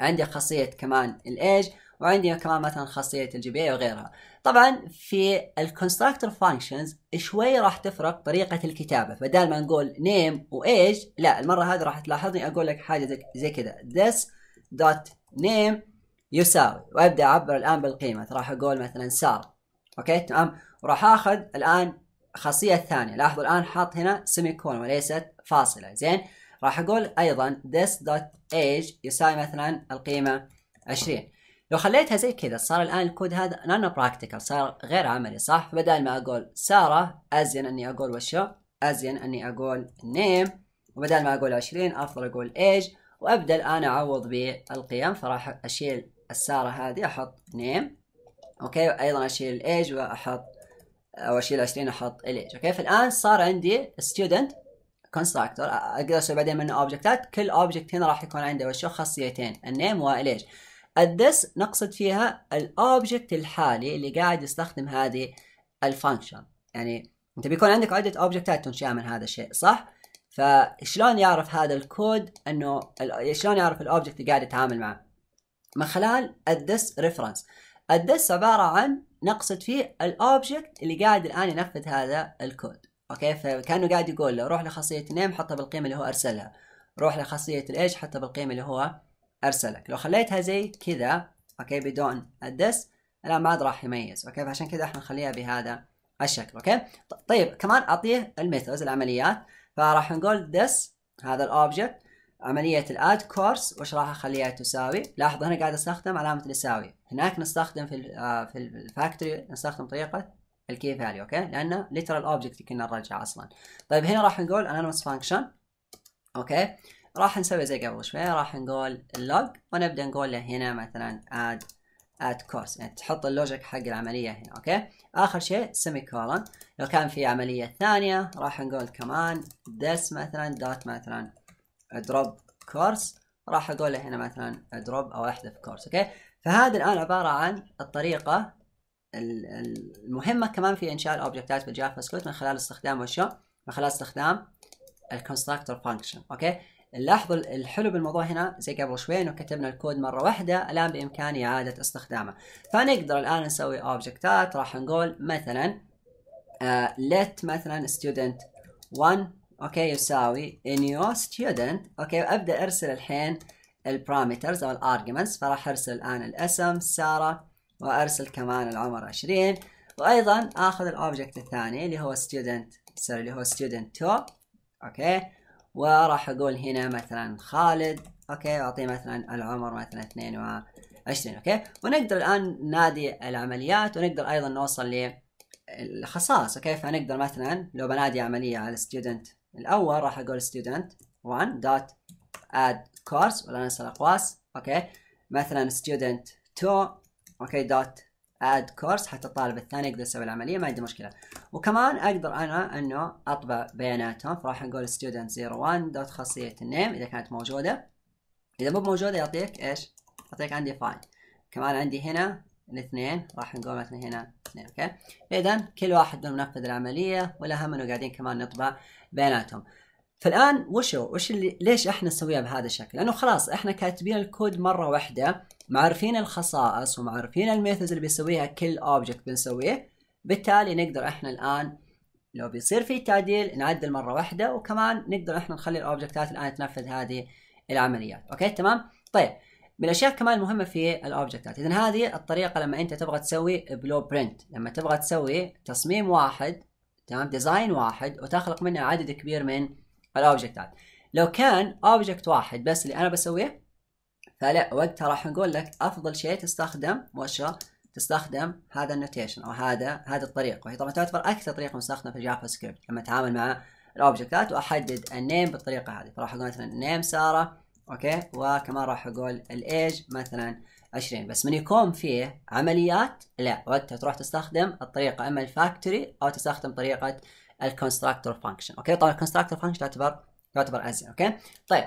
عندي خاصيه كمان الايج وعندي كمان مثلا خاصيه الجي بي إيه وغيرها طبعا في الكونستراكتور فانكشنز شوي راح تفرق طريقه الكتابه فبدال ما نقول نيم وايج لا المره هذه راح تلاحظني اقول لك حاجه زي كذا this dot name يساوي وابدا اعبر الان بالقيمه راح اقول مثلا سار اوكي تمام وراح اخذ الان خاصيه ثانيه لاحظوا الان حاط هنا سيمي كولون وليست فاصله زين راح اقول ايضا this dot age يساوي مثلا القيمه 20 لو خليتها زي كذا صار الان الكود هذا نانا براكتيكال صار غير عملي صح فبدال ما اقول ساره ازين اني اقول وشو ازين اني اقول نيم وبدل ما اقول 20 افضل اقول ايج وابدا الان اعوض بالقيم فراح اشيل الساره هذه احط نيم اوكي ايضا اشيل الايج واحط او اشيل 20 احط الايج اوكي فالان صار عندي ستودنت كونستراكتور اقدر اسوي بعدين منه اوبجكتات كل اوبجكت هنا راح يكون عنده وشو خاصيتين النيم والايج الدس نقصد فيها الاوبجكت الحالي اللي قاعد يستخدم هذه الفانكشن يعني انت بيكون عندك عده اوبجكتات تنشئها من هذا الشيء صح؟ فشلون يعرف هذا الكود انه شلون يعرف الاوبجكت اللي قاعد يتعامل معه؟ من خلال الدس ريفرنس الدس عباره عن نقصد فيه الاوبجكت اللي قاعد الان ينفذ هذا الكود اوكي فكانه قاعد يقول له روح لخاصيه نيم حطها بالقيمه اللي هو ارسلها روح لخاصيه الايج حطها بالقيمه اللي هو ارسلك لو خليتها زي كذا اوكي بدون الدس الان ما عاد راح يميز اوكي فعشان كذا احنا نخليها بهذا الشكل اوكي طيب كمان اعطيه الميثودز العمليات فراح نقول this هذا الاوبجكت عملية الاد كورس وش راح اخليها تساوي؟ لاحظ هنا قاعد استخدم علامة اليساوي، هناك نستخدم في الـ آه، في الفاكتوري نستخدم طريقة الكي فاليو اوكي؟ لانه ليترال اوبجكت كنا نرجع اصلا. طيب هنا راح نقول anonymous function اوكي؟ راح نسوي زي قبل شوي راح نقول اللوج ونبدا نقول له هنا مثلا اد اد كورس يعني تحط اللوجيك حق العمليه هنا اوكي اخر شيء سيمي كولن لو كان في عمليه ثانيه راح نقول كمان this مثلا دوت مثلا دروب كورس راح اقول له هنا مثلا دروب او احذف كورس اوكي فهذا الان عباره عن الطريقه المهمه كمان في انشاء الاوبجكتات بالجافا سكريبت من خلال استخدام وشو من خلال استخدام الكونستراكتور فانكشن اوكي لاحظوا الحلو بالموضوع هنا زي قبل شوي انه كتبنا الكود مره واحده الان بامكاني اعاده استخدامه فنقدر الان نسوي اوبجكتات راح نقول مثلا uh, let مثلا student 1 اوكي يساوي new student اوكي ابدا ارسل الحين البارامترز او الارجمنتس فراح ارسل الان الاسم ساره وارسل كمان العمر 20 وايضا اخذ الاوبجكت الثاني اللي هو student سوري اللي هو student 2 اوكي وراح اقول هنا مثلا خالد اوكي واعطيه مثلا العمر مثلا 22 اوكي ونقدر الان نادي العمليات ونقدر ايضا نوصل للخصائص اوكي فنقدر مثلا لو بنادي عمليه على الستودنت الاول راح اقول student 1 دوت course ولا نسال الاقواس اوكي مثلا student 2 اوكي دوت اد كورس حتى الطالب الثاني يقدر يسوي العمليه ما عندي مشكله وكمان اقدر انا انه اطبع بياناتهم فراح نقول student 01 دوت خاصيه النيم اذا كانت موجوده اذا مو موجوده يعطيك ايش يعطيك عندي فايل كمان عندي هنا الاثنين راح نقول مثلا هنا اثنين اوكي اذا كل واحد منهم نفذ العمليه والاهم انه قاعدين كمان نطبع بياناتهم فالان وش وش اللي ليش احنا نسويها بهذا الشكل؟ لانه خلاص احنا كاتبين الكود مره واحده معرفين الخصائص ومعرفين الميثودز اللي بيسويها كل اوبجكت بنسويه بالتالي نقدر احنا الان لو بيصير في تعديل نعدل مره واحده وكمان نقدر احنا نخلي الاوبجكتات الان تنفذ هذه العمليات اوكي تمام طيب من الاشياء كمان المهمه في الاوبجكتات اذا هذه الطريقه لما انت تبغى تسوي بلو برنت لما تبغى تسوي تصميم واحد تمام ديزاين واحد وتخلق منه عدد كبير من الاوبجكتات لو كان اوبجكت واحد بس اللي انا بسويه فلا وقتها راح نقول لك افضل شيء تستخدم وش تستخدم هذا النوتيشن او هذا هذه الطريقه وهي طبعا تعتبر اكثر طريقه مستخدمه في الجافا سكريبت لما اتعامل مع الاوبجكتات واحدد النيم بالطريقه هذه فراح اقول مثلا نيم ساره اوكي وكمان راح اقول الايج مثلا 20 بس من يكون فيه عمليات لا وقتها تروح تستخدم الطريقه اما الفاكتوري او تستخدم طريقه الكونستراكتور فانكشن اوكي طبعا الكونستراكتور فانكشن تعتبر تعتبر ازياء اوكي طيب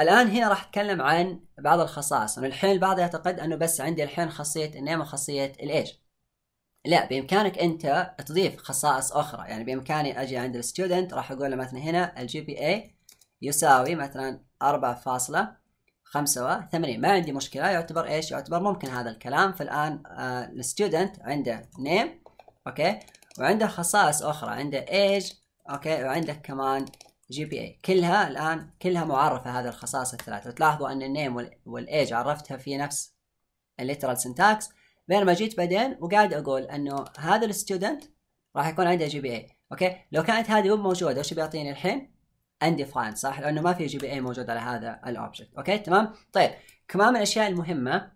الان هنا راح اتكلم عن بعض الخصائص انه الحين البعض يعتقد انه بس عندي الحين خاصيه النيم وخاصيه الايج لا بامكانك انت تضيف خصائص اخرى يعني بامكاني اجي عند الستودنت راح اقول له مثلا هنا الجي بي اي يساوي مثلا 4.85 ما عندي مشكله يعتبر ايش يعتبر ممكن هذا الكلام فالان آه، الستودنت عنده نيم اوكي وعنده خصائص اخرى عنده ايج اوكي وعندك كمان جي بي اي كلها الان كلها معرفه هذه الخصائص الثلاثه وتلاحظوا ان النيم والايج عرفتها في نفس الليترال سنتاكس بينما جيت بعدين وقاعد اقول انه هذا الستودنت راح يكون عنده جي بي اي اوكي لو كانت هذه مو موجوده وش بيعطيني الحين undefined صح لانه ما في جي بي اي موجود على هذا الاوبجكت اوكي تمام طيب كمان من الاشياء المهمه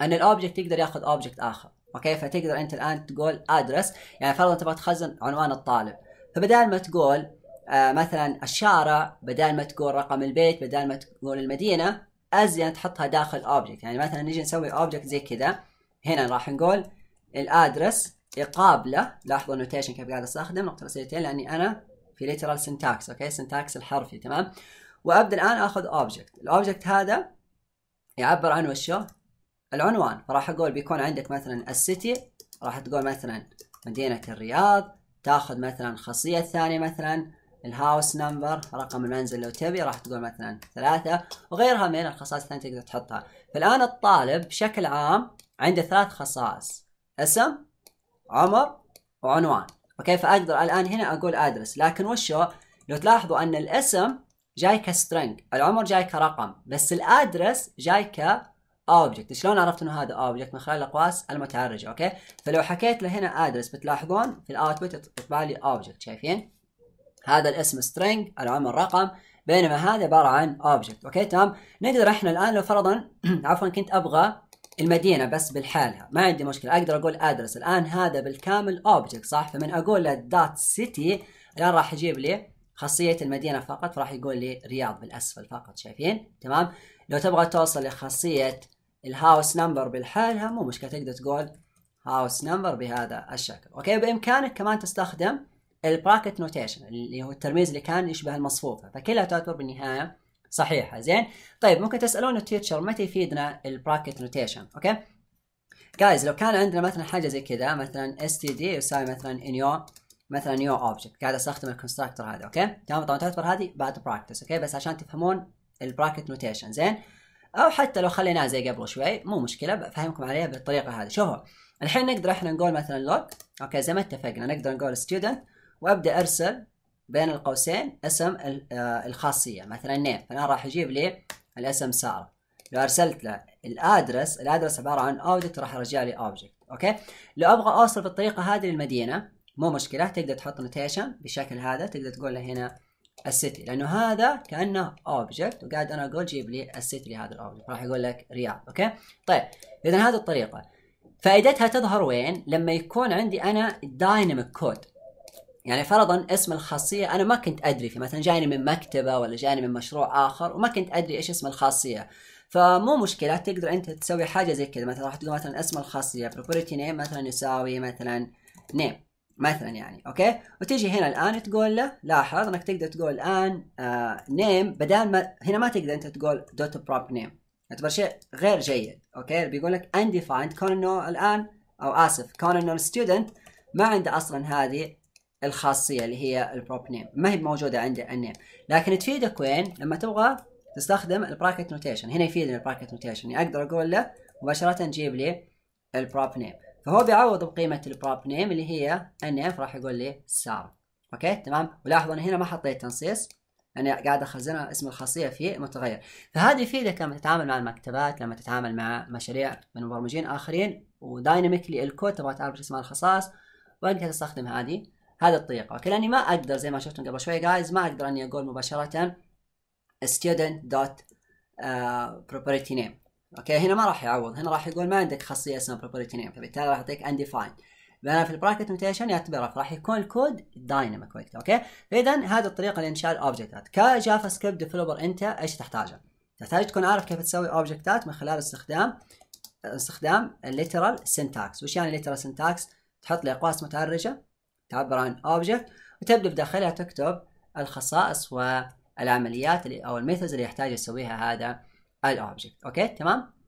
ان الاوبجكت يقدر ياخذ اوبجكت اخر اوكي فتقدر انت الان تقول ادرس يعني فرضا تبغى تخزن عنوان الطالب فبدال ما تقول آه مثلا الشارع بدال ما تقول رقم البيت بدال ما تقول المدينه ازين تحطها داخل اوبجكت يعني مثلا نجي نسوي اوبجكت زي كذا هنا راح نقول الادرس يقابله لاحظوا النوتيشن كيف قاعد استخدم نقطه رسيتين لاني انا في ليترال سنتاكس اوكي سنتاكس الحرفي تمام وابدا الان اخذ اوبجكت الاوبجكت هذا يعبر عن وشه العنوان فراح اقول بيكون عندك مثلا السيتي راح تقول مثلا مدينة الرياض تاخذ مثلا خاصية ثانية مثلا الهاوس نمبر رقم المنزل لو تبي راح تقول مثلا ثلاثة وغيرها من الخصائص الثانية تقدر تحطها فالآن الطالب بشكل عام عنده ثلاث خصائص اسم عمر وعنوان اوكي فاقدر الان هنا اقول ادرس لكن وشو لو تلاحظوا ان الاسم جاي كسترنج العمر جاي كرقم بس الادرس جاي ك اوبجكت شلون عرفت انه هذا اوبجكت من خلال الاقواس المتعرجه اوكي فلو حكيت له هنا ادرس بتلاحظون في الاوتبوت يطبع لي اوبجكت شايفين هذا الاسم string العمر رقم بينما هذا عباره عن اوبجكت اوكي تمام نقدر احنا الان لو فرضا عفوا كنت ابغى المدينه بس بالحالها ما عندي مشكله اقدر اقول ادرس الان هذا بالكامل اوبجكت صح فمن اقول له دوت سيتي الان راح يجيب لي خاصيه المدينه فقط راح يقول لي رياض بالاسفل فقط شايفين تمام لو تبغى توصل لخاصيه الهاوس نمبر بالحالها مو مشكله تقدر تقول هاوس نمبر بهذا الشكل اوكي بامكانك كمان تستخدم البراكت نوتيشن اللي هو الترميز اللي كان يشبه المصفوفه فكلها تعتبر بالنهايه صحيحه زين طيب ممكن تسالون التيتشر متى يفيدنا البراكت نوتيشن اوكي جايز لو كان عندنا مثلا حاجه زي كذا مثلا اس تي دي يساوي مثلا your مثلا نيو اوبجكت قاعد استخدم الكونستراكتور هذا اوكي تمام طبعا تعتبر هذه بعد براكتس اوكي بس عشان تفهمون البراكت نوتيشن زين او حتى لو خليناها زي قبل شوي مو مشكله بفهمكم عليها بالطريقه هذه شوفوا الحين نقدر احنا نقول مثلا لوك اوكي زي ما اتفقنا نقدر نقول ستودنت وابدا ارسل بين القوسين اسم آه، الخاصيه مثلا نيم فانا راح اجيب لي الاسم ساره لو ارسلت له الادرس الادرس عباره عن اوبجكت راح يرجع لي اوبجكت اوكي لو ابغى اوصل بالطريقه هذه للمدينه مو مشكله تقدر تحط نوتيشن بالشكل هذا تقدر تقول له هنا السيتي لانه هذا كانه اوبجكت وقاعد انا اقول جيب لي السيتي لهذا الاوبجكت راح يقول لك رياض اوكي طيب اذا هذه الطريقه فائدتها تظهر وين لما يكون عندي انا دايناميك كود يعني فرضا اسم الخاصيه انا ما كنت ادري في مثلا جايني من مكتبه ولا جايني من مشروع اخر وما كنت ادري ايش اسم الخاصيه فمو مشكله تقدر انت تسوي حاجه زي كذا مثلا راح تقول مثلا اسم الخاصيه بروبرتي نيم مثلا يساوي مثلا نيم مثلا يعني اوكي وتيجي هنا الان تقول له لاحظ انك تقدر تقول الان نيم آه بدال ما هنا ما تقدر انت تقول دوت بروب نيم يعتبر شيء غير جيد اوكي بيقول لك undefined كون انه الان او اسف كون انه الستودنت ما عنده اصلا هذه الخاصيه اللي هي البروب نيم ما هي موجوده عنده النيم لكن تفيدك وين لما تبغى تستخدم البراكت نوتيشن هنا يفيدني البراكت نوتيشن يعني اقدر اقول له مباشره جيب لي البروب نيم فهو بيعوض بقيمه البروب نيم اللي هي النيم فراح يقول لي ساره اوكي تمام ولاحظوا انا هنا ما حطيت تنصيص انا قاعد اخزنها اسم الخاصيه في متغير فهذه يفيدك لما تتعامل مع المكتبات لما تتعامل مع مشاريع من مبرمجين اخرين ودايناميكلي الكود تبغى تعرف اسم الخصائص وانت تستخدم هذه هذه الطريقه اوكي لاني ما اقدر زي ما شفتم قبل شوي جايز ما اقدر اني اقول مباشره student.property آه، name اوكي هنا ما راح يعوض هنا راح يقول ما عندك خاصيه اسمها property نيم فبالتالي راح يعطيك انديفاين بينما في البراكت نوتيشن يعتبر راح يكون الكود دايناميك وقتها اوكي فاذا هذه الطريقه لانشاء الاوبجكتات كجافا سكريبت ديفلوبر انت ايش تحتاجه؟ تحتاج تكون عارف كيف تسوي اوبجكتات من خلال استخدام استخدام الليترال سنتاكس وش يعني الليترال سنتاكس؟ تحط لي اقواس متعرجه تعبر عن اوبجكت وتبدا بداخلها تكتب الخصائص والعمليات اللي او الميثودز اللي يحتاج يسويها هذا الاوبجكت اوكي تمام